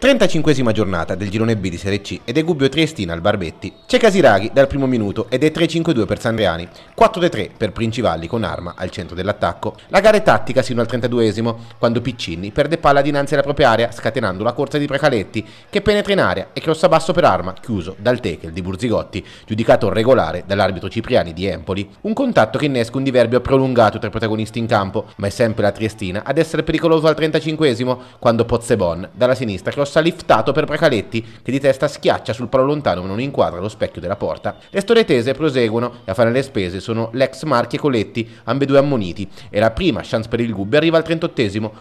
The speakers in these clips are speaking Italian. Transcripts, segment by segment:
35 giornata del girone B di Serie C ed è Gubbio Triestina al Barbetti. C'è Casiraghi dal primo minuto ed è 3-5-2 per Sandriani, 4-3 per Princivalli con Arma al centro dell'attacco. La gara è tattica sino al 32esimo, quando Piccinni perde palla dinanzi alla propria area scatenando la corsa di Precaletti che penetra in area e crossa basso per Arma, chiuso dal tackle di Burzigotti, giudicato regolare dall'arbitro Cipriani di Empoli. Un contatto che innesca un diverbio prolungato tra i protagonisti in campo, ma è sempre la Triestina ad essere pericoloso al 35esimo, quando Pozzebon dalla sinistra crossa cross liftato per Bracaletti che di testa schiaccia sul palo lontano ma non inquadra lo specchio della porta. Le storie tese proseguono e a fare le spese sono l'ex Marchi e Coletti, ambedue ammoniti, e la prima chance per il Gubbi arriva al 38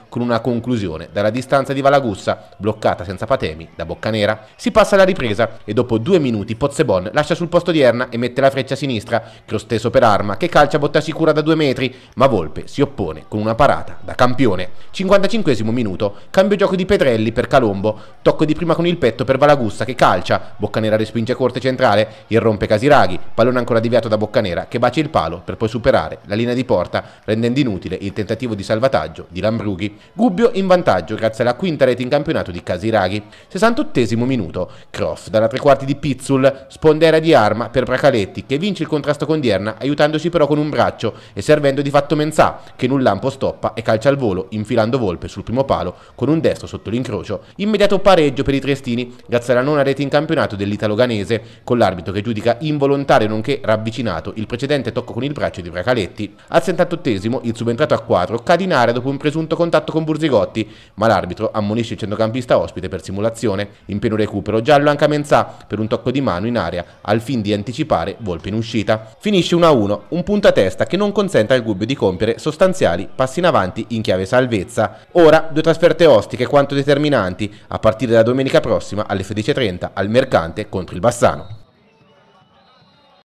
con una conclusione dalla distanza di Valagussa, bloccata senza patemi da Boccanera. Si passa alla ripresa e dopo due minuti Pozzebon lascia sul posto di Erna e mette la freccia a sinistra, cross teso per Arma che calcia botta sicura da due metri, ma Volpe si oppone con una parata da campione. 55 minuto, cambio gioco di Petrelli per Calombo Tocco di prima con il petto per Valagusta che calcia, Boccanera respinge a corte centrale, irrompe Casiraghi, pallone ancora deviato da Boccanera che bacia il palo per poi superare la linea di porta rendendo inutile il tentativo di salvataggio di Lambrughi. Gubbio in vantaggio grazie alla quinta rete in campionato di Casiraghi. 68 minuto, Croft dalla tre quarti di Pizzul, spondera di arma per Bracaletti che vince il contrasto con Dierna aiutandosi però con un braccio e servendo di fatto Menzà che in un lampo stoppa e calcia al volo infilando Volpe sul primo palo con un destro sotto l'incrocio. Immediatamente Neto pareggio per i Triestini, grazie alla nona rete in campionato dell'Italoganese, con l'arbitro che giudica involontario nonché ravvicinato il precedente tocco con il braccio di Bracaletti. Al 78 il subentrato a 4 cade in area dopo un presunto contatto con Burzigotti, ma l'arbitro ammonisce il centrocampista ospite per simulazione. In pieno recupero giallo anche a Menzà per un tocco di mano in area al fin di anticipare Volpe in uscita. Finisce 1-1, un punto a testa che non consente al Gubbio di compiere sostanziali passi in avanti in chiave salvezza. Ora due trasferte ostiche quanto determinanti, a a partire da domenica prossima alle 16.30 al Mercante contro il Bassano.